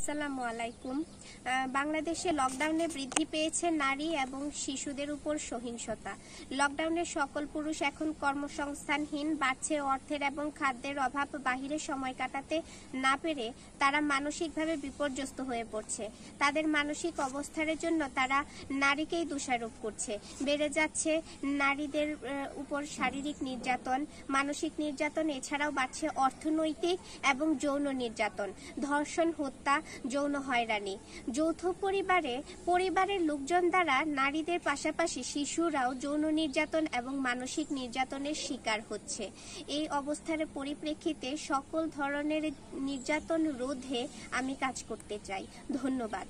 আসসালামু আলাইকুম বাংলাদেশে লকডাউনে বৃদ্ধি পেয়েছে নারী এবং শিশুদের উপর সহিংসতা লকডাউনে সকল পুরুষ এখন কর্মসংস্থানহীন বাড়ছে অর্থের এবং খাদ্যের অভাব বাহিরে সময় কাটাতে না পেরে তারা মানসিকভাবে বিপর্যস্ত হয়ে পড়ছে তাদের মানসিক অবস্থার জন্য তারা নারীকেই দোষারোপ করছে বেড়ে যাচ্ছে নারীদের উপর শারীরিক নির্যাতন মানসিক নির্যাতন এছাড়াও বাড়ছে অর্থনৈতিক এবং যৌন নির্যাতন ধর্ষণ হত্যা যৌন হয়রানি যৌথ পরিবারে পরিবারের লোকজন দ্বারা নারীদের পাশাপাশি শিশুরাও যৌন নির্যাতন এবং মানসিক নির্যাতনের শিকার হচ্ছে এই অবস্থার পরিপ্রেক্ষিতে সকল ধরনের নির্যাতন রোধে আমি কাজ করতে চাই ধন্যবাদ